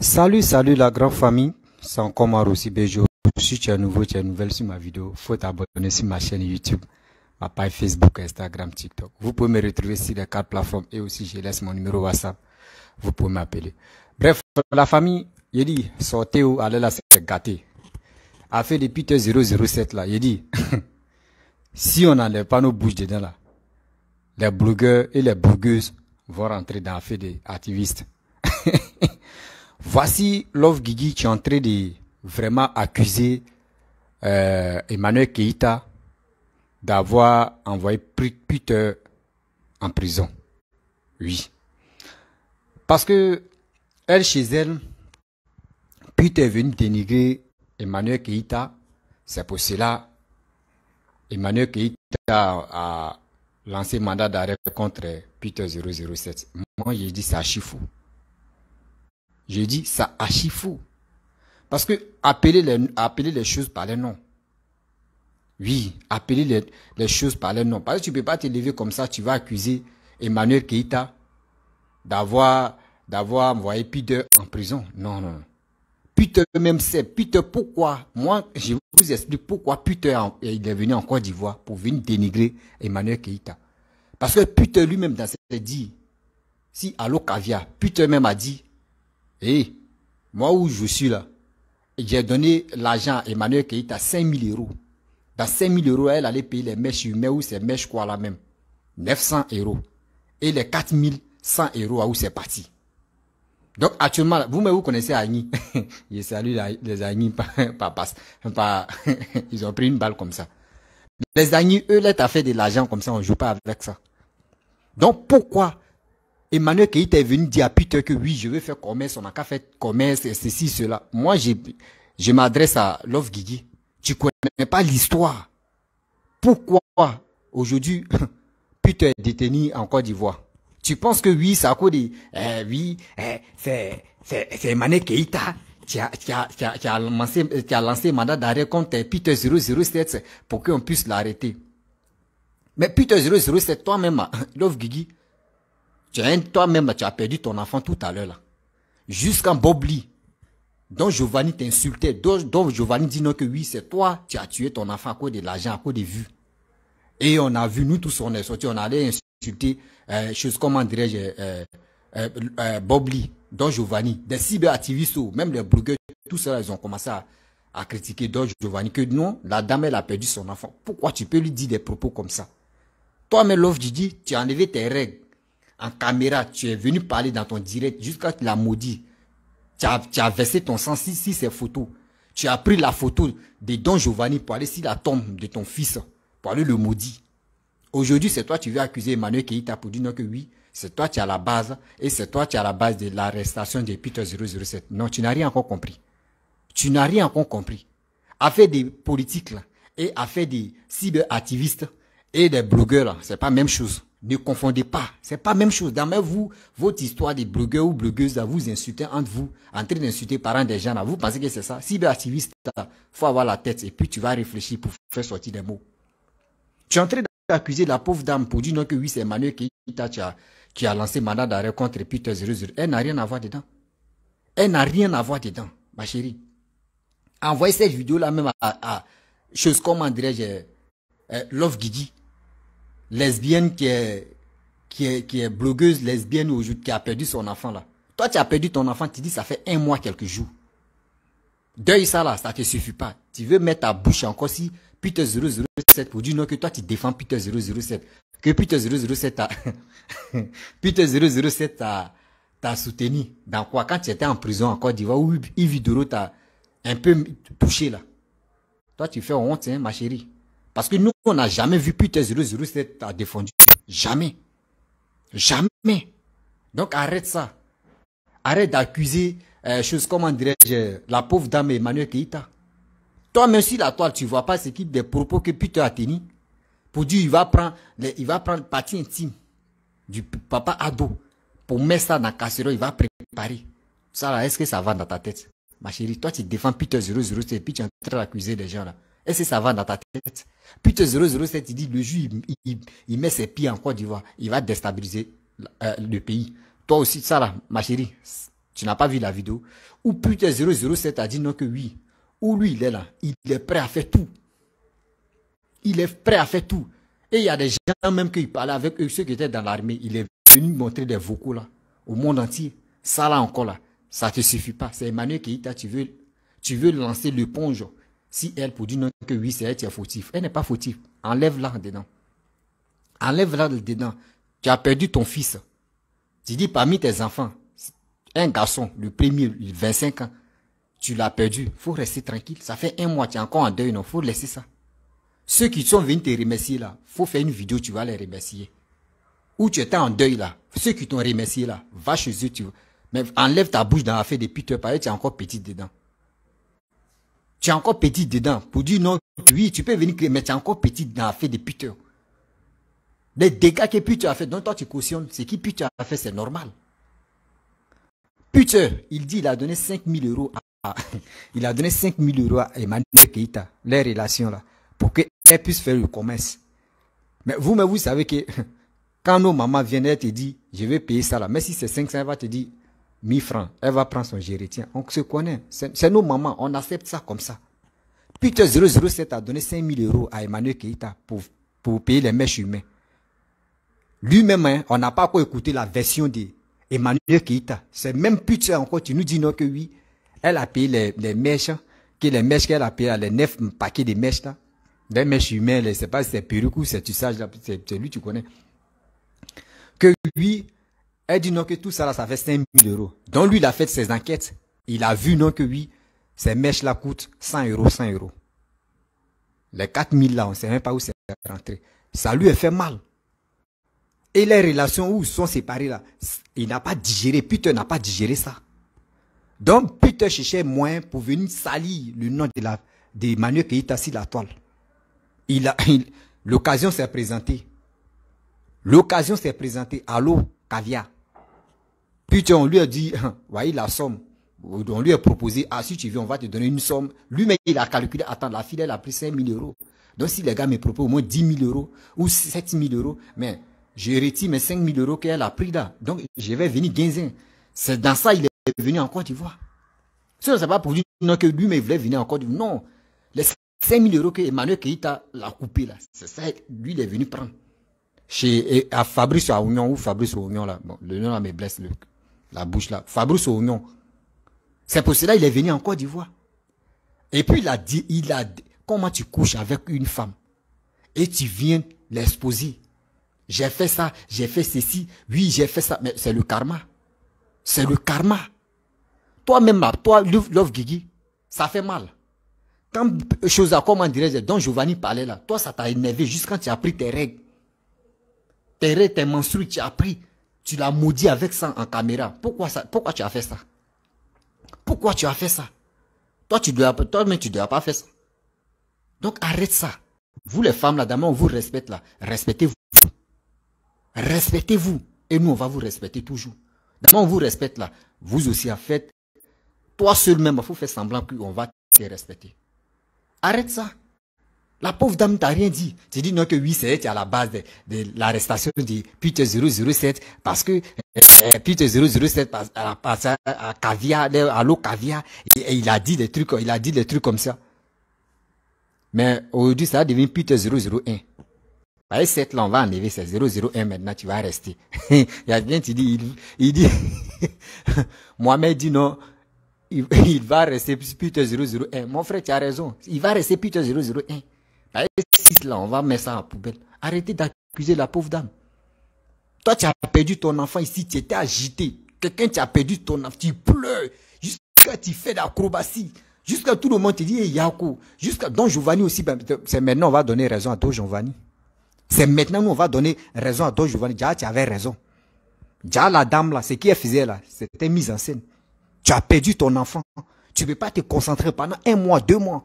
Salut, salut la grande famille. sans comment aussi Bejo. Si tu es nouveau, tu es nouvelle sur ma vidéo, faut t'abonner sur ma chaîne YouTube, ma page Facebook, Instagram, TikTok. Vous pouvez me retrouver sur les quatre plateformes et aussi je laisse mon numéro WhatsApp. Vous pouvez m'appeler. Bref, la famille, il dit, sortez ou allez là, c'est gâté. A fait depuis 007 là, il dit, si on n'enlève pas nos bouches dedans là, les blogueurs et les blogueuses vont rentrer dans la fait des activistes. Voici Love Guigui qui est en train de vraiment accuser euh, Emmanuel Keïta d'avoir envoyé Peter en prison. Oui. Parce que elle, chez elle, Peter est venu dénigrer Emmanuel Keïta. C'est pour cela Emmanuel Keïta a lancé mandat d'arrêt contre Peter 007. Moi, j'ai dit ça chifou. Je dis, ça archi fou. Parce que appeler les, appeler les choses par les noms. Oui, appeler les, choses par les noms. Parce que tu ne peux pas te lever comme ça, tu vas accuser Emmanuel Keïta d'avoir, d'avoir envoyé Peter en prison. Non, non. Peter même sait. Peter, pourquoi? Moi, je vous explique pourquoi Peter il est venu en Côte d'Ivoire pour venir dénigrer Emmanuel Keïta. Parce que Peter lui-même dans ses dit, si Allo Kavia Peter même a dit, et eh, moi où je suis là, j'ai donné l'argent à Emmanuel Keïta, 5 5000 euros. Dans 5 000 euros, elle allait payer les mèches humaines ou ces mèches quoi là même. 900 euros. Et les 4100 100 euros à où c'est parti. Donc actuellement, vous même vous connaissez Agni. je salue les Agni ils ont pris une balle comme ça. Les Agni, eux, tu t'as fait de l'argent comme ça, on joue pas avec ça. Donc pourquoi Emmanuel Keïta est venu dire à Peter que oui, je veux faire commerce, on n'a qu'à faire commerce, et ceci, cela. Moi, je, je m'adresse à Love Guigui. Tu connais pas l'histoire. Pourquoi aujourd'hui Peter est détenu en Côte d'Ivoire Tu penses que oui, euh, euh, c'est à cause de oui, c'est, c'est, Emmanuel Keïta qui a, qui, a, qui, a, lancé, qui a lancé mandat d'arrêt contre Peter 007 pour qu'on puisse l'arrêter. Mais Peter 007, toi-même, Love Guigui, toi-même, tu as perdu ton enfant tout à l'heure là. Jusqu'en Bobli, dont Giovanni t'insultait, dont, Giovanni dit non que oui, c'est toi, tu as tué ton enfant à cause de l'argent, à cause des vues. Et on a vu, nous tous, on est sortis, on allait insulter, euh, chose, comment dirais-je, euh, euh, euh Bobli, Don Giovanni, des cyberactivistes, même les blogueurs, Tout cela ils ont commencé à, critiquer Don Giovanni, que non, la dame, elle a perdu son enfant. Pourquoi tu peux lui dire des propos comme ça Toi, mais Love dit tu as enlevé tes règles en caméra, tu es venu parler dans ton direct jusqu'à tu l'as maudit. Tu as, versé ton sang si, ces photos. Tu as pris la photo de Don Giovanni pour aller sur la tombe de ton fils, pour aller le maudit. Aujourd'hui, c'est toi tu veux accuser Emmanuel Keita pour dire non que oui, c'est toi qui as la base et c'est toi qui as la base de l'arrestation de Peter 007. Non, tu n'as rien encore compris. Tu n'as rien encore compris. fait des politiques là, et fait des cyberactivistes et des blogueurs, c'est pas la même chose. Ne confondez pas. C'est pas la même chose. Dans vous, votre histoire de blogueurs ou blogueuse à vous insulter entre vous, en train d'insulter parents des gens, à vous pensez que c'est ça? Cyberactiviste, il faut avoir la tête et puis tu vas réfléchir pour faire sortir des mots. Tu es en train d'accuser la pauvre dame pour dire non que oui, c'est Emmanuel qui a, qui a lancé mandat d'arrêt contre Peter 00. Elle n'a rien à voir dedans. Elle n'a rien à voir dedans, ma chérie. Envoyez cette vidéo-là même à, à, chose comme André, euh, Love Guidi lesbienne qui est, qui blogueuse lesbienne aujourd'hui, qui a perdu son enfant là. Toi, tu as perdu ton enfant, tu dis ça fait un mois, quelques jours. Deuil ça là, ça te suffit pas. Tu veux mettre ta bouche encore si Peter 007 pour dire non que toi tu défends Peter 007. Que Peter 007 a, Peter a, t'a soutenu. Dans quoi? Quand tu étais en prison encore, tu vois, où Yves t'a un peu touché là. Toi tu fais honte, hein, ma chérie. Parce que nous, on n'a jamais vu Peter 007 à défendu. Jamais. Jamais. Donc arrête ça. Arrête d'accuser, euh, chose comment dirais euh, la pauvre dame Emmanuel Keïta. Toi-même, si la toile, tu vois pas ce type de propos que Peter a tenu pour dire il va prendre, il va prendre partie intime du papa ado pour mettre ça dans la casserole, il va préparer. Ça est-ce que ça va dans ta tête Ma chérie, toi tu défends Peter 007 et puis tu es en train d'accuser des gens là. Et si ça va dans ta tête, puis 007, il dit, le juge, il, met ses pieds en Côte d'Ivoire, il va déstabiliser euh, le pays. Toi aussi, ça là, ma chérie, tu n'as pas vu la vidéo. Ou putain 007 a dit non que oui. Ou lui, il est là. Il est prêt à faire tout. Il est prêt à faire tout. Et il y a des gens même qui parlaient avec eux, ceux qui étaient dans l'armée. Il est venu montrer des vocaux là, au monde entier. Ça là encore là, ça ne te suffit pas. C'est Emmanuel Kéita, tu veux, tu veux lancer l'éponge si elle, pour dire que oui, c'est elle qui est fautif, elle n'est pas fautive. Enlève-la dedans. Enlève-la dedans. Tu as perdu ton fils. Tu dis parmi tes enfants, un garçon, le premier, 25 ans, tu l'as perdu. Faut rester tranquille. Ça fait un mois, tu es encore en deuil, non? Faut laisser ça. Ceux qui sont venus te remercier là, faut faire une vidéo, tu vas les remercier. Ou tu étais en deuil là, ceux qui t'ont remercié là, va chez eux, tu Mais enlève ta bouche dans la fête des par pareil, tu es encore petit dedans. Tu es encore petit dedans. Pour dire non, oui, tu peux venir mais tu es encore petit dans fait des puteurs. Les dégâts que tu a fait, dont toi tu cautionnes, ce qui tu a fait, c'est normal. Puteur, il dit, il a donné 5000 euros à, il a donné euros à Emmanuel Keita, les relations là, pour qu'elle puisse faire le commerce. Mais vous, mais vous savez que quand nos mamans viennent, elles te disent, je vais payer ça là, mais si c'est 500, elles va te dire, 1000 francs, elle va prendre son géritien. On se connaît. C'est nos mamans, on accepte ça comme ça. Peter 007 a donné 5000 euros à Emmanuel Keita pour, pour payer les mèches humaines. Lui-même, hein, on n'a pas encore écouté la version d'Emmanuel Keïta. C'est même Peter encore, tu nous dis non que oui, elle a payé les, les mèches, que les mèches qu'elle a payées, les neuf paquets de mèches là. Les mèches humaines, je pas c'est ou c'est tu sais, c'est lui, tu connais. Que lui, elle dit non que tout ça là, ça fait 000 euros. Donc lui, il a fait ses enquêtes. Il a vu non que oui, ces mèches là coûtent 100 euros, 100 euros. Les 000 là, on ne sait même pas où c'est rentré. Ça lui a fait mal. Et les relations où ils sont séparés là, il n'a pas digéré, Peter n'a pas digéré ça. Donc Peter cherchait moyen pour venir salir le nom de, la, de Manuel assis la toile. Il a, l'occasion s'est présentée. L'occasion s'est présentée. Allô, caviar. Puis on lui a dit, hein, voyez la somme. On lui a proposé, ah si tu veux, on va te donner une somme. Lui-même, il a calculé, attends, la fille, elle a pris 5 000 euros. Donc si les gars me proposent au moins 10 000 euros ou 7 000 euros, mais je retire mes 5 000 euros qu'elle a pris là. Donc je vais venir Guinzin. C'est dans ça il est venu en Côte d'Ivoire. Ce n'est pas pour dire que lui, mais il voulait venir en Côte d'Ivoire. Non. Les 5 000 euros qu'Emmanuel Emmanuel Keïta l'a coupé là, c'est ça, lui, il est venu prendre. Chez, Fabrice à ou Fabrice à là. Bon, le nom là me blesse le la bouche là, Fabrice oh non C'est pour cela il est venu en Côte d'Ivoire. Et puis il a dit, il a dit, comment tu couches avec une femme et tu viens l'exposer. J'ai fait ça, j'ai fait ceci, oui j'ai fait ça, mais c'est le karma. C'est le karma. Toi-même toi, Love Gigi, ça fait mal. Quand chose à comment dirais-je, dont Giovanni parlait là, toi ça t'a énervé Jusqu'à quand tu as pris tes règles. Tes règles, tes menstrues, tu as pris. Tu l'as maudit avec ça en caméra. Pourquoi, ça, pourquoi tu as fait ça Pourquoi tu as fait ça Toi, tu dois, toi tu ne dois pas faire ça. Donc arrête ça. Vous les femmes là, d'abord, on vous respecte là. Respectez-vous. Respectez-vous. Et nous, on va vous respecter toujours. D'abord, on vous respecte là. Vous aussi, en fait, toi seul même, il faut faire semblant qu'on va te respecter. Arrête ça. La pauvre dame t'a rien dit. Tu dis non que oui, c'est à la base de, l'arrestation de Peter 007 parce que Peter 007 a passé à, à l'eau caviar et, il a dit des trucs, il a dit des trucs comme ça. Mais aujourd'hui, ça a devenu Peter 001. Bah, 7 là, on va enlever, c'est 001 maintenant, tu vas rester. il y a bien, tu dis, il, il dit, Mohamed dit non, il, il va rester Peter 001. Mon frère, tu as raison, il va rester Peter 001 là, on va mettre ça à poubelle. Arrêtez d'accuser la pauvre dame. Toi, tu as perdu ton enfant ici, tu étais agité. Quelqu'un, tu as perdu ton enfant, tu pleures. Jusqu'à tu fais l'acrobatie. Jusqu'à tout le monde te dit, Jusqu'à Don Giovanni aussi, ben, c'est maintenant on va donner raison à Don Giovanni. C'est maintenant nous on va donner raison à Don Giovanni. Déjà, tu avais raison. Déjà, la dame là, ce qu'elle faisait là, c'était mise en scène. Tu as perdu ton enfant. Tu ne peux pas te concentrer pendant un mois, deux mois.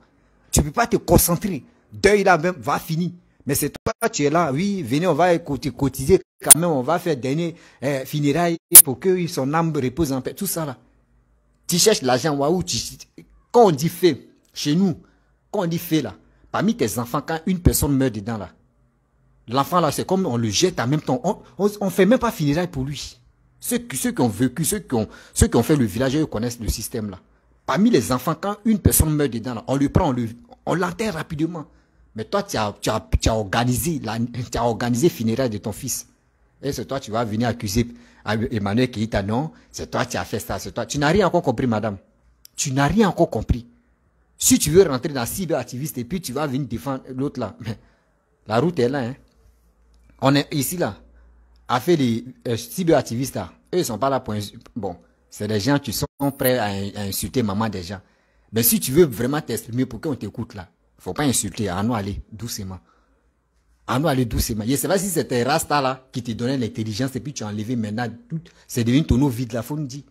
Tu ne peux pas te concentrer. Deuil là même va finir. Mais c'est toi, tu es là, oui, venez, on va cotiser quand même, on va faire dernier euh, funérailles pour que son âme repose en paix, tout ça là. Tu cherches l'argent, waouh, quand on dit fait, chez nous, quand on dit fait là, parmi tes enfants, quand une personne meurt dedans là, l'enfant là, c'est comme on le jette en même temps, on, ne fait même pas funérailles pour lui. Ceux, ceux qui ont vécu, ceux qui ont, ceux qui ont fait le village, ils connaissent le système là. Parmi les enfants, quand une personne meurt dedans là, on le prend, on l'enterre le, rapidement. Mais toi, tu as, tu as, organisé le tu as organisé funérailles de ton fils. Et c'est toi, tu vas venir accuser Emmanuel qui dit, ah non, c'est toi, qui as fait ça, c'est toi. Tu n'as rien encore compris, madame. Tu n'as rien encore compris. Si tu veux rentrer dans cyberactiviste et puis tu vas venir défendre l'autre là, mais la route est là. Hein. On est ici là. A fait les euh, cyberactivistes là. Eux, ils sont pas là pour... Bon, c'est des gens qui sont prêts à, insulter maman des gens. Mais si tu veux vraiment t'exprimer pour on t'écoute là, faut pas insulter. À nous aller doucement. À nous aller doucement. Je sais pas si c'était Rasta là qui te donnait l'intelligence et puis tu as enlevé maintenant tout. C'est devenu ton eau vide. La faut nous dire.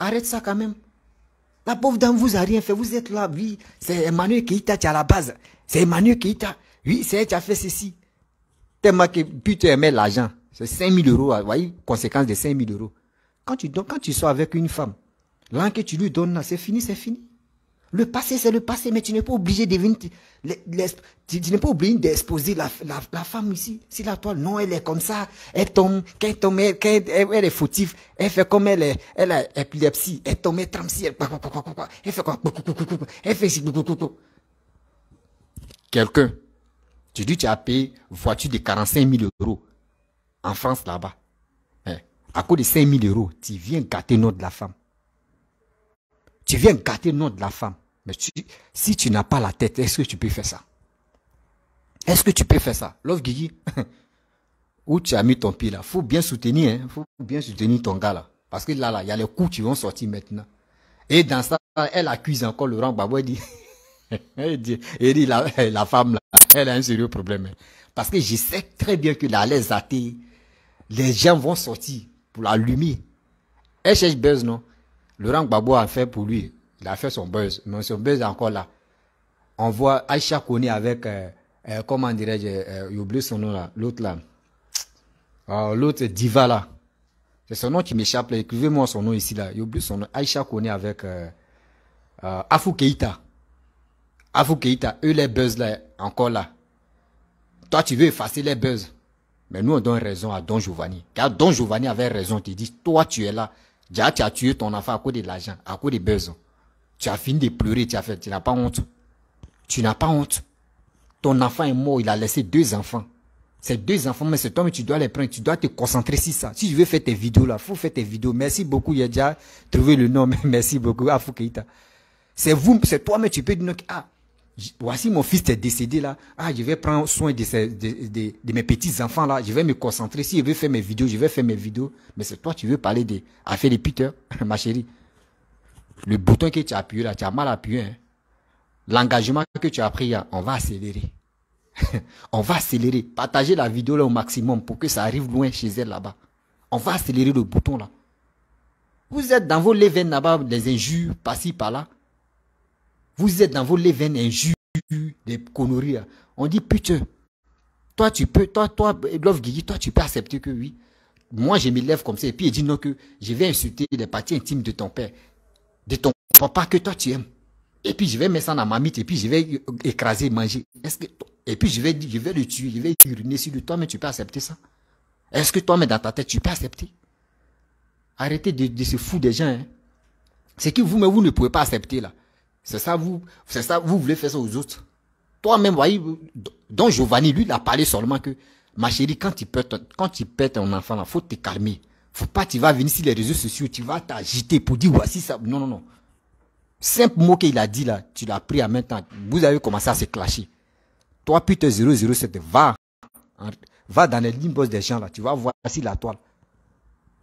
Arrête ça quand même. La pauvre dame vous a rien fait. Vous êtes là. Oui, c'est Emmanuel Keita qui a à la base. C'est Emmanuel Keita. Oui, c'est elle qui a fait ceci. Tellement que puis tu aimais l'argent. C'est 000 euros. Vous ah, voyez, conséquence de 000 euros. Quand tu, donc, quand tu avec une femme, l'an que tu lui donnes, c'est fini, c'est fini. Le passé, c'est le passé, mais tu n'es pas obligé de venir, tu, n'es pas obligé d'exposer la, la, femme ici. Si la toile, non, elle est comme ça, elle tombe, elle est fautive, elle fait comme elle est, elle a épilepsie, elle tombe, elle trempe, elle, elle fait quoi, elle fait Quelqu'un, tu dis, tu as payé voiture de 45 000 euros en France là-bas. Eh, à cause de 5 000 euros, tu viens gâter le nom de la femme. Tu viens gâter le nom de la femme. Mais si tu n'as pas la tête, est-ce que tu peux faire ça Est-ce que tu peux faire ça Love Guigui, où tu as mis ton pied là, faut bien soutenir, hein, faut bien soutenir ton gars là. Parce que là, là, il y a les coups qui vont sortir maintenant. Et dans ça, elle accuse encore Laurent Gbagbo, elle dit, dit, la, femme là, elle a un sérieux problème. Hein. Parce que je sais très bien que là, les athées, les gens vont sortir pour la lumière. Elle cherche non Laurent Babou a fait pour lui il a fait son buzz, mais son buzz est encore là. On voit Aïcha Kouni avec, euh, euh, comment dirais-je, euh, oublié son nom là, l'autre là. Ah, l'autre diva là. C'est son nom qui m'échappe Écrivez-moi son nom ici là. oublié son nom. Aïcha Kouni avec euh, Afou Keita. Afou Keita, eux les buzz là, encore là. Toi tu veux effacer les buzz. Mais nous on donne raison à Don Giovanni. Car Don Giovanni avait raison. Tu dis, toi tu es là. Déjà tu as tué ton enfant à cause de l'argent, à cause des buzz. Tu as fini de pleurer, tu as fait, tu n'as pas honte. Tu n'as pas honte. Ton enfant est mort, il a laissé deux enfants. Ces deux enfants, mais c'est toi, mais tu dois les prendre, tu dois te concentrer sur ça. Si je veux faire tes vidéos là, faut faire tes vidéos. Merci beaucoup, Yadja, a le nom, merci beaucoup, C'est vous, c'est toi mais tu peux dire, ah, voici mon fils est décédé là, ah, je vais prendre soin de, mes petits enfants là, je vais me concentrer. Si je veux faire mes vidéos, je vais faire mes vidéos. Mais c'est toi, tu veux parler des affaires de Peter, ma chérie le bouton que tu as appuyé là, tu as mal appuyé. Hein. L'engagement que tu as pris là, hein, on va accélérer. on va accélérer. Partagez la vidéo là au maximum pour que ça arrive loin chez elle là-bas. On va accélérer le bouton là. Vous êtes dans vos lèvres là-bas, des injures pas ci par-là. Vous êtes dans vos lèvres injures, des conneries On dit putain. Toi tu peux, toi, toi, Love Guigui, toi tu peux accepter que oui moi je me lève comme ça et puis il dit non que je vais insulter les parties intimes de ton père de ton papa que toi tu aimes. Et puis je vais mettre ça dans ma mythe et puis je vais écraser, manger. ce et puis je vais je vais le tuer, je vais uriner sur toi, mais tu peux accepter ça Est-ce que toi mais dans ta tête tu peux accepter Arrêtez de, se foutre des gens. Hein. C'est que vous mais vous ne pouvez pas accepter là. C'est ça vous c'est ça vous voulez faire ça aux autres. Toi-même voyez Don Giovanni lui il a parlé seulement que ma chérie quand tu perds ton enfant il faut te calmer. Faut pas, tu vas venir sur les réseaux sociaux, tu vas t'agiter pour dire, voici ça. Non, non, non. Simple mot qu'il a dit là, tu l'as pris en même temps. Vous avez commencé à se clasher. Toi, putain, 007, va. Va dans les boss des gens là, tu vas voir si la toile.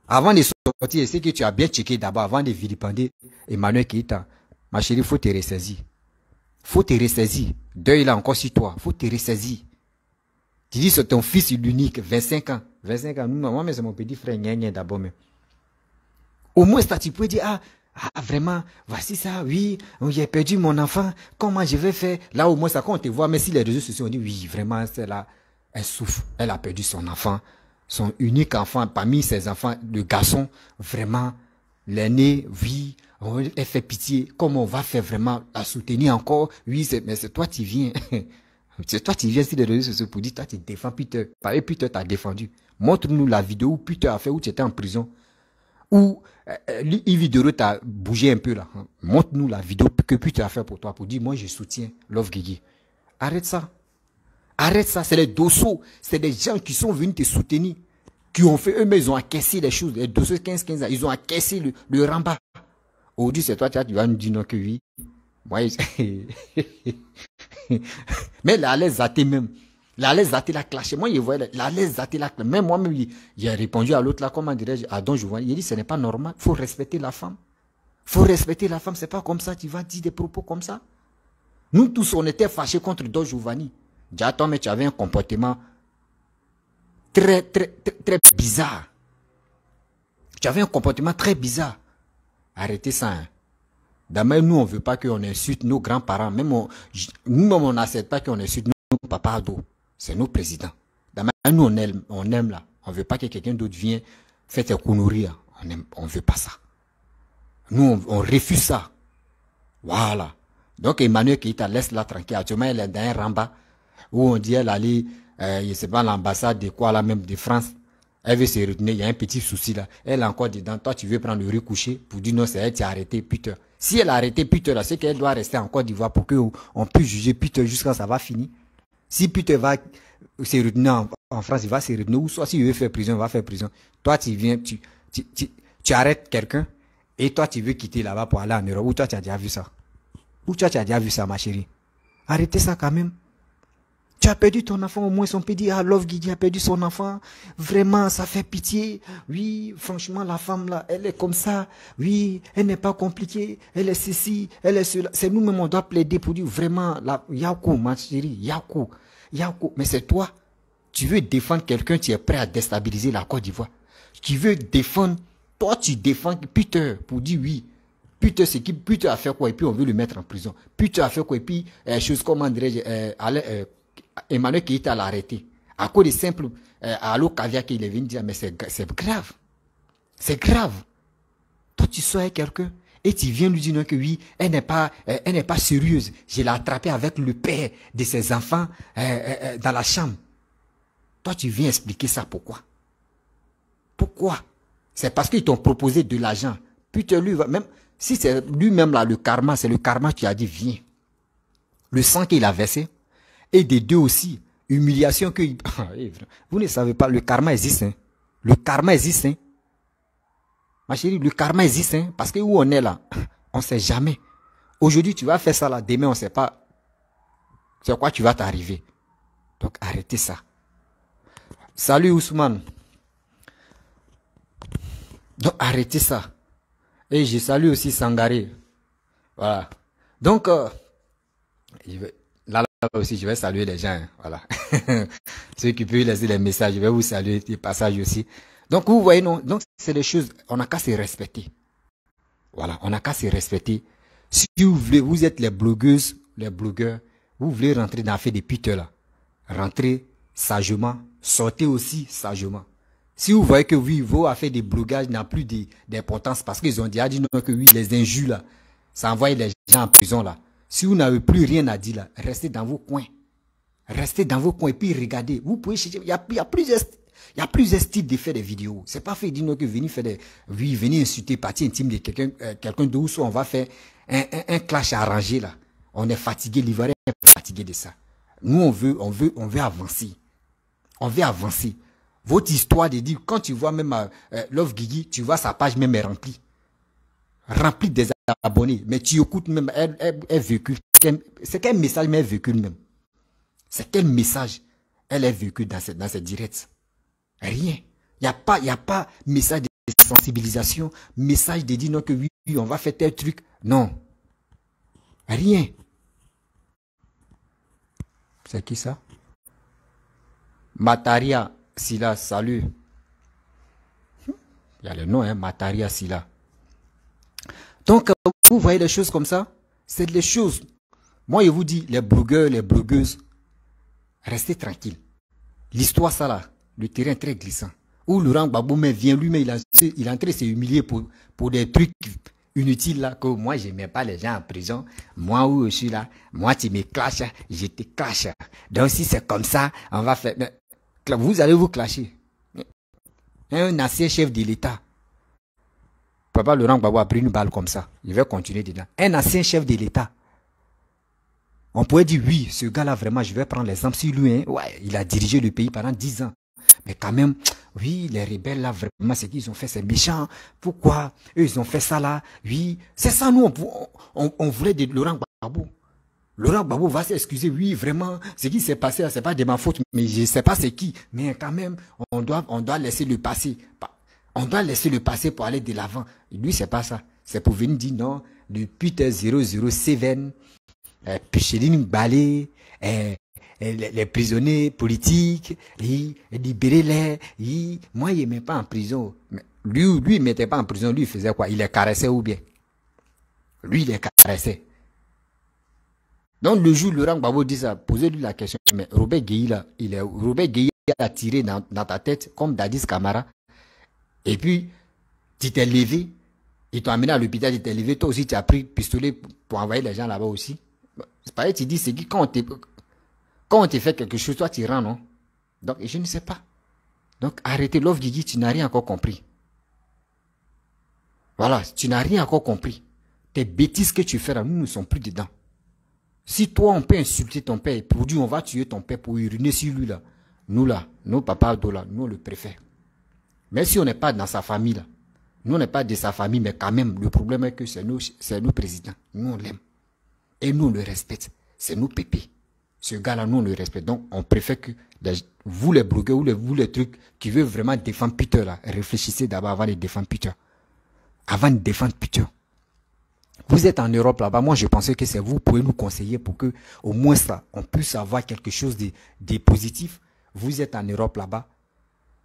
Avant de sortir, c'est que tu as bien checké d'abord, avant de vilipender Emmanuel Keita. Ma chérie, faut te ressaisir. Faut te ressaisir. Deuil là encore sur toi. Faut te ressaisir. Tu dis, c'est ton fils l'unique, 25 ans. 25 ans, moi, mais c'est mon petit frère, d'abord. Au moins, ça, tu peux dire, ah, ah, ah vraiment, voici ça, oui, oh, j'ai perdu mon enfant, comment je vais faire Là, au moins, ça, quand on te voit, mais si les réseaux sociaux, on dit, oui, vraiment, c'est là elle souffre, elle a perdu son enfant, son unique enfant, parmi ses enfants, le garçon, vraiment, l'aîné, oui, oh, elle fait pitié, comment on va faire vraiment la soutenir encore Oui, mais c'est toi, qui viens. C'est toi, qui viens sur les réseaux sociaux pour dire, toi, tu défends Peter. Pareil, Peter t'a défendu. Montre-nous la vidéo où Peter a fait, où tu étais en prison. Où euh, euh Yves t'a bougé un peu là. Hein. Montre-nous la vidéo que Peter a fait pour toi, pour dire, moi, je soutiens Love Guigui. Arrête ça. Arrête ça. C'est les dossaux. C'est des gens qui sont venus te soutenir. Qui ont fait eux-mêmes, ils ont encaissé les choses. Les dossos 15-15 ans, ils ont encaissé le, le rembat. Aujourd'hui, c'est toi, tu vas nous dire non que oui. Moi, Mais la à athée même. La à athée l'a clashé. Moi, je voyais la laisse athée l'a clashé. Même moi-même, j'ai répondu à l'autre là, comment dirais-je, à Don Giovanni. Il dit, ce n'est pas normal. Faut respecter la femme. Faut respecter la femme. C'est pas comme ça. Tu vas dire des propos comme ça. Nous tous, on était fâchés contre Don Giovanni. attends, mais tu avais un comportement très, très, très, très bizarre. Tu avais un comportement très bizarre. Arrêtez ça. Hein. D'ailleurs, nous, on veut pas qu'on insulte nos grands-parents. Même nous-mêmes, on n'accepte pas qu'on insulte nos papas d'eau. C'est nos présidents. nous, on aime, on aime là. On veut pas que quelqu'un d'autre vienne faire ses conneries. Hein. On aime, on veut pas ça. Nous, on, refuse ça. Voilà. Donc, Emmanuel Kita laisse là tranquille. Actuellement, elle est dans un ramba où on dit elle allait, euh, je sais pas, l'ambassade de quoi là même de France. Elle veut se retenir, il y a un petit souci là. Elle est encore dedans. Toi, tu veux prendre le recoucher pour dire non, c'est elle, a arrêté, putain. Si elle a arrêté Peter, c'est qu'elle doit rester en Côte d'Ivoire pour qu'on puisse juger Peter jusqu'à ça va finir. Si Peter va se retenir en, France, il va se retenir, ou soit s'il veut faire prison, il va faire prison. Toi, tu viens, tu, tu, arrêtes quelqu'un, et toi, tu veux quitter là-bas pour aller en Europe, ou toi, tu as déjà vu ça. Ou toi, tu as déjà vu ça, ma chérie. Arrêtez ça quand même. Tu as perdu ton enfant, au moins son peut dire, ah, Love Guidi a perdu son enfant. Vraiment, ça fait pitié. Oui, franchement, la femme là, elle est comme ça. Oui, elle n'est pas compliquée. Elle est ceci, elle est cela. C'est nous-mêmes, on doit plaider pour dire, vraiment, la ma chérie, Yako, Yako. Mais c'est toi. Tu veux défendre quelqu'un, qui est prêt à déstabiliser la Côte d'Ivoire. Tu veux défendre, toi tu défends Peter pour dire oui. Peter, c'est qui Peter a fait quoi Et puis on veut le mettre en prison. Peter a fait quoi Et puis, eh, chose comme André, eh, eh, Emmanuel qui était à l'arrêté. À cause du simple euh, allo caviar qu'il est venu dire, mais c'est grave. C'est grave. Toi, tu sois avec quelqu'un et tu viens lui dire que oui, elle n'est pas, euh, pas sérieuse. Je l'ai attrapé avec le père de ses enfants euh, euh, dans la chambre. Toi, tu viens expliquer ça pourquoi. Pourquoi C'est parce qu'ils t'ont proposé de l'argent. Putain, lui, même si c'est lui-même là, le karma, c'est le karma, tu as dit, viens. Le sang qu'il a versé, et des deux aussi. Humiliation que... Ah, Vous ne savez pas, le karma existe. Hein. Le karma existe. Hein. Ma chérie, le karma existe. Hein. parce que où on est là, on ne sait jamais. Aujourd'hui, tu vas faire ça là. Demain, on ne sait pas C'est quoi tu vas t'arriver. Donc, arrêtez ça. Salut Ousmane. Donc, arrêtez ça. Et je salue aussi Sangaré. Voilà. Donc, euh, je vais ah bah aussi, je vais saluer les gens. Hein, voilà. Ceux qui peuvent laisser les messages, je vais vous saluer des passages aussi. Donc, vous voyez, non, donc c'est des choses, on n'a qu'à se respecter. Voilà, on n'a qu'à se respecter. Si vous voulez, vous êtes les blogueuses, les blogueurs, vous voulez rentrer dans la fête des piteurs là. Rentrez sagement, sortez aussi sagement. Si vous voyez que oui, vos affaires des blogage n'ont plus d'importance parce qu'ils ont dit ah dit non, que oui, les injures là, ça envoie les gens en prison là. Si vous n'avez plus rien à dire là, restez dans vos coins. Restez dans vos coins et puis regardez. Vous pouvez Il y a, plus y plusieurs. y de faire des vidéos. C'est pas fait dire que venir faire des, oui, venir insulter partie intime de quelqu'un, euh, de soit on va faire un, clash arrangé là. On est fatigué, l'ivoirien est fatigué de ça. Nous, on veut, on veut, on veut avancer. On veut avancer. Votre histoire de dire, quand tu vois même euh, euh, Love Guigui, tu vois sa page même est remplie rempli des abonnés, mais tu écoutes même, elle, elle, vécu, c'est quel message, mais elle même. C'est quel message elle est vécue dans cette, dans directe Rien. Il n'y a pas, il a pas message de sensibilisation, message de dire non que oui, on va faire tel truc. Non. Rien. C'est qui ça Mataria Sila salut. Il hmm? y a le nom, hein, Mataria Sila donc, vous voyez les choses comme ça C'est les choses. Moi, je vous dis, les blogueurs, les blogueuses, restez tranquilles. L'histoire, ça là, le terrain très glissant. Où Laurent Gbagbo vient lui-même, il, est entré, train de s'humilier pour, pour des trucs inutiles là, que moi, je mets pas les gens en prison. Moi, où je suis là, moi, tu me clashes, je te clash. Donc, si c'est comme ça, on va faire... Vous allez vous clasher. Un ancien chef de l'État Papa Laurent Gbagbo a pris une balle comme ça. Il va continuer dedans. Un ancien chef de l'État. On pourrait dire, oui, ce gars-là, vraiment, je vais prendre l'exemple sur lui. Hein. Ouais, il a dirigé le pays pendant dix ans. Mais quand même, oui, les rebelles, là, vraiment, ce qu'ils ont fait, c'est méchant. Pourquoi Eux, ils ont fait ça, là. Oui, c'est ça, nous, on, voulait de Laurent Gbagbo. Laurent Gbagbo va s'excuser. Oui, vraiment, ce qui s'est passé, c'est pas de ma faute, mais je sais pas c'est qui. Mais quand même, on doit, on doit laisser le passé. On doit laisser le passé pour aller de l'avant. Lui, c'est pas ça. C'est pour venir dire non, le 007, euh, eh, eh, eh, les, prisonniers politiques, libérez-les. Moi, il ne met pas en prison. Lui, lui, il ne mettait pas en prison. Lui, il faisait quoi Il les caressait ou bien Lui, il les caressait. Donc, le jour, Laurent Gbagbo dit ça, posez-lui la question. Mais Robert Guéhi, il est, Robert a tiré dans, dans ta tête, comme Dadis Kamara et puis, tu t'es levé, ils t'ont amené à l'hôpital, tu t'es levé, toi aussi tu as pris pistolet pour envoyer les gens là-bas aussi. C'est pareil, tu dis, c'est qui quand on te fait quelque chose, toi tu rends, non Donc, je ne sais pas. Donc, arrêtez l'offre Guigui, tu n'as rien encore compris. Voilà, tu n'as rien encore compris. Tes bêtises que tu fais là, nous ne sommes plus dedans. Si toi, on peut insulter ton père, et pour dire on va tuer ton père pour uriner sur lui là, nous là, nos papas là, nous on le préfère. Mais si on n'est pas dans sa famille, nous, on n'est pas de sa famille, mais quand même, le problème est que c'est nous, c'est nous présidents. Nous, on l'aime. Et nous, on le respecte. C'est nous pépé. Ce gars-là, nous, on le respecte. Donc, on préfère que vous, les blogueurs, ou les, vous, les trucs qui veulent vraiment défendre Peter, là, réfléchissez d'abord avant de défendre Peter. Avant de défendre Peter. Vous êtes en Europe là-bas. Moi, je pensais que c'est vous pouvez nous conseiller pour que, au moins, ça, on puisse avoir quelque chose de, de positif. Vous êtes en Europe là-bas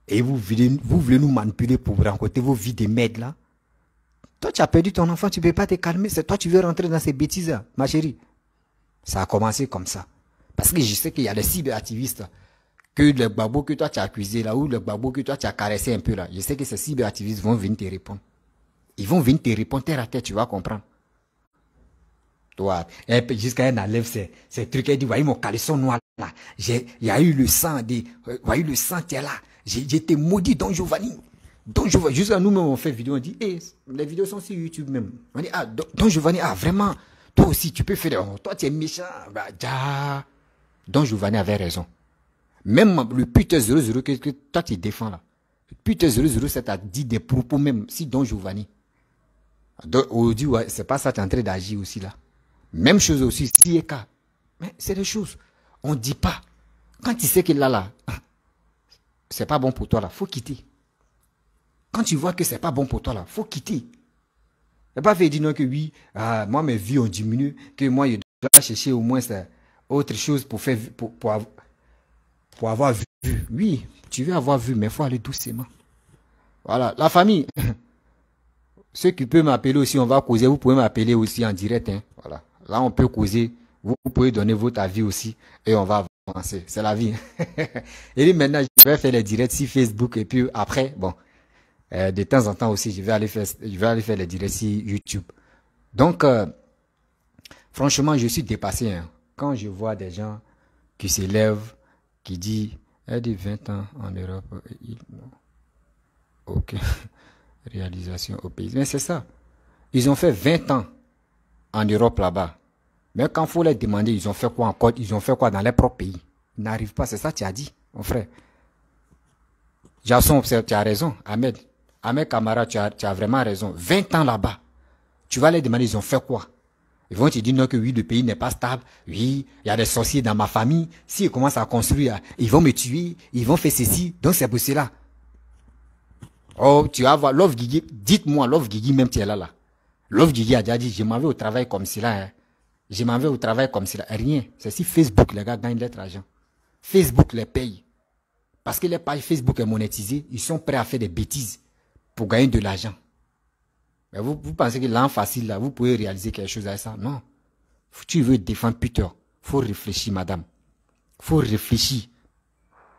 et vous voulez, nous manipuler pour rencontrer vos vies de merde là. Toi, tu as perdu ton enfant, tu ne peux pas te calmer. C'est toi, tu veux rentrer dans ces bêtises, ma chérie. Ça a commencé comme ça. Parce que je sais qu'il y a des cyberactivistes que le babou que toi tu as accusé là ou le babou que toi tu as caressé un peu là. Je sais que ces cyberactivistes vont venir te répondre. Ils vont venir te répondre terre à terre, tu vas comprendre. Toi, jusqu'à un enlève ces, ces trucs, elle dit, voyez mon caleçon noir là. Il y a eu le sang, des, euh, voyez le sang, tu es là. J'étais maudit Don Giovanni. Don Giovanni, jusqu'à nous-mêmes, on fait vidéo, on dit, Eh, les vidéos sont sur YouTube même. On dit, ah, Don Giovanni, ah, vraiment, toi aussi, tu peux faire, oh, toi, tu es méchant. Bah, Don Giovanni avait raison. Même le putain heureux que, que toi, tu défends là. Le putain ça t'a dit des propos même, si Don Giovanni. on dit, ouais, c'est pas ça, tu es en train d'agir aussi là. Même chose aussi, si et cas. Mais c'est des choses. On dit pas. Quand tu sais qu'il là, là, c'est pas bon pour toi là, faut quitter. Quand tu vois que c'est pas bon pour toi là, faut quitter. Et pas fait dire non que oui, ah, moi mes vies ont diminué, que moi je dois chercher au moins euh, autre chose pour faire pour, pour, avoir, pour avoir vu. Oui, tu veux avoir vu, mais il faut aller doucement. Voilà, la famille. Ceux qui peuvent m'appeler aussi, on va causer. Vous pouvez m'appeler aussi en direct. Hein. Voilà. Là, on peut causer. Vous pouvez donner votre avis aussi et on va c'est la vie. Et dit maintenant, je vais faire les directs sur Facebook et puis après, bon, euh, de temps en temps aussi, je vais aller faire, les directs sur YouTube. Donc, euh, franchement, je suis dépassé. Hein. Quand je vois des gens qui s'élèvent, qui disent, elle eh, 20 ans en Europe. Euh, aucune Réalisation au pays. Mais c'est ça. Ils ont fait 20 ans en Europe là-bas. Mais quand faut les demander, ils ont fait quoi en Côte, ils ont fait quoi dans leur propre pays. Ils n'arrivent pas, c'est ça tu as dit, mon frère. Jason, tu as raison, Ahmed. Ahmed Kamara, tu as, vraiment raison. 20 ans là-bas, tu vas les demander, ils ont fait quoi Ils vont te dire non que oui, le pays n'est pas stable, oui, il y a des sorciers dans ma famille, s'ils ils commencent à construire, ils vont me tuer, ils vont faire ceci, donc c'est pour cela. Oh, tu vas voir, Love Guigui, dites-moi, Love Guigui, même tu es là, là. Love Guigui a déjà dit, je m'en vais au travail comme cela, hein. Je m'en vais au travail comme cela. rien. C'est si Facebook, les gars, gagnent de argent. Facebook les paye. Parce que les pages Facebook est monétisées. ils sont prêts à faire des bêtises pour gagner de l'argent. Mais vous, pensez que l'an facile, là, vous pouvez réaliser quelque chose avec ça? Non. Tu veux défendre Peter. Faut réfléchir, madame. Faut réfléchir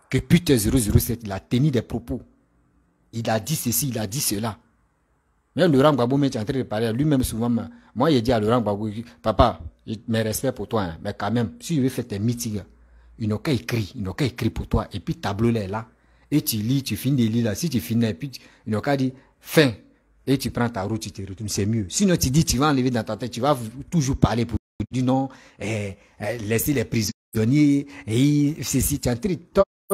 que Peter 007, il a tenu des propos. Il a dit ceci, il a dit cela. Même Laurent Gbagbo, est en train de parler, lui-même souvent, moi, il dit à Laurent Gbagbo, papa, mes respecte pour toi, hein. mais quand même, si je veux faire tes meetings, il a qu'à écrire, il a qu'à écrire pour toi, et puis tableau est là, et tu lis, tu finis de lire là, si tu finis, et puis a aucun dit. fin, et tu prends ta route, tu te retournes, c'est mieux. Sinon, tu dis, tu vas enlever dans ta tête, tu vas toujours parler pour dire non, eh, eh, laisser les prisonniers, et eh, ceci, tu es en train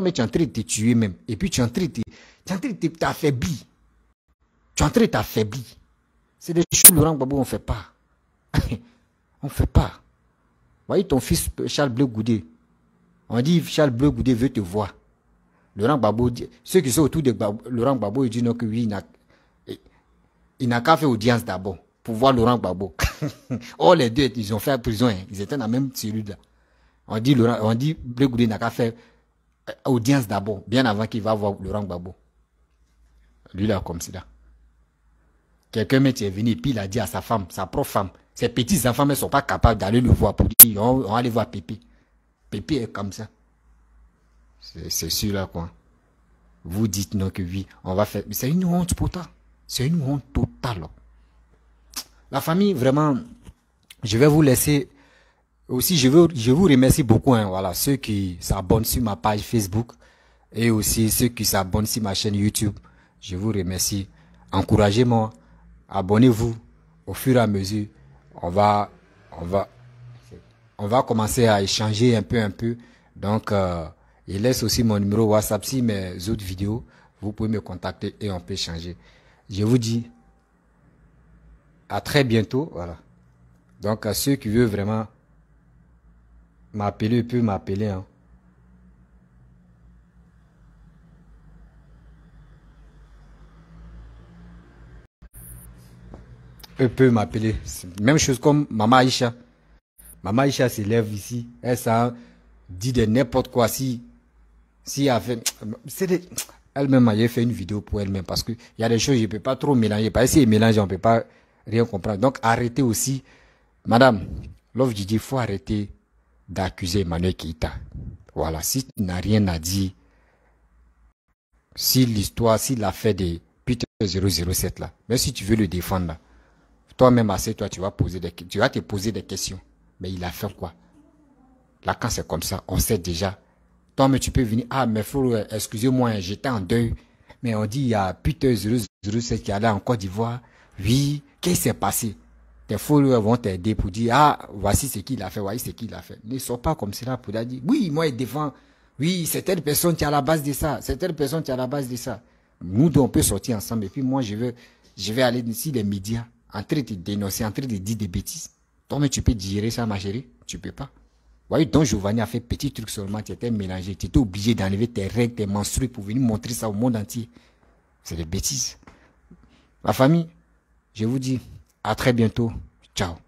mais tu es en train de te tuer même, et puis tu es en train de, tu es en t'affaiblir. Tu es en train de t'affaiblir. C'est des choses que Laurent on ne fait pas. On ne fait pas. Voyez ton fils Charles Bleu Goudé. On dit Charles Bleu Goudé veut te voir. Laurent dit, ceux qui sont autour de Laurent Babo, ils disent non que oui, il n'a qu'à faire audience d'abord pour voir Laurent Babo. oh, les deux, ils ont fait prison, hein. ils étaient dans la même cellule On dit, on dit Bleu Goudé n'a qu'à faire euh, audience d'abord, bien avant qu'il va voir Laurent Babo. Lui là, comme cela. Quelqu'un, m'est venu, puis il a dit à sa femme, sa propre femme, ces petits-enfants ne sont pas capables d'aller le voir pour dire on, va aller voir Pépé. Pépé est comme ça. C'est sûr là quoi. Vous dites non que oui, on va faire. C'est une honte pour toi. C'est une honte totale. La famille, vraiment, je vais vous laisser. Aussi, je, veux, je vous remercie beaucoup. Hein, voilà, ceux qui s'abonnent sur ma page Facebook et aussi ceux qui s'abonnent sur ma chaîne YouTube. Je vous remercie. Encouragez-moi. Abonnez-vous au fur et à mesure on va, on va, on va commencer à échanger un peu, un peu. Donc, euh, il laisse aussi mon numéro WhatsApp. Si mes autres vidéos, vous pouvez me contacter et on peut échanger. Je vous dis à très bientôt. Voilà. Donc, à ceux qui veulent vraiment m'appeler, peuvent m'appeler. Hein. peut m'appeler. Même chose comme Maman Aïcha. Maman Aïcha s'élève ici. Elle ça dit de n'importe quoi. Si, si elle fait, elle-même a fait une vidéo pour elle-même parce que il y a des choses, je peux pas trop mélanger. Parce que si mélange, on peut pas rien comprendre. Donc, arrêtez aussi. Madame, Love Didi, faut arrêter d'accuser Emmanuel Keita. Voilà. Si tu n'as rien à dire, si l'histoire, si l'affaire des Peter 007 là, même si tu veux le défendre là, toi-même, assez, toi tu vas poser tu vas te poser des questions. Mais il a fait quoi? Là, quand c'est comme ça, on sait déjà. Toi, même tu peux venir, ah, mais faut, excusez-moi, hein, j'étais en deuil. Mais on dit, il y a c'est qui allait en Côte d'Ivoire. Oui, qu'est-ce qui s'est passé? Tes followers vont t'aider pour dire, ah, voici ce qu'il a fait, voici ce qu'il a fait. Ne sois pas comme cela pour dire, oui, moi, il défend. Oui, c'est telle personne qui est à la base de ça. C'est telle personne qui est à la base de ça. Nous, on peut sortir ensemble. Et puis, moi, je veux, je vais aller d'ici les médias en train de dénoncer, en train de dire des bêtises. Toi, tu peux digérer ça, ma chérie Tu peux pas. Voyez, Don Giovanni a fait petit truc seulement, tu étais mélangé, tu étais obligé d'enlever tes règles, tes menstrues pour venir montrer ça au monde entier. C'est des bêtises. Ma famille, je vous dis à très bientôt. Ciao.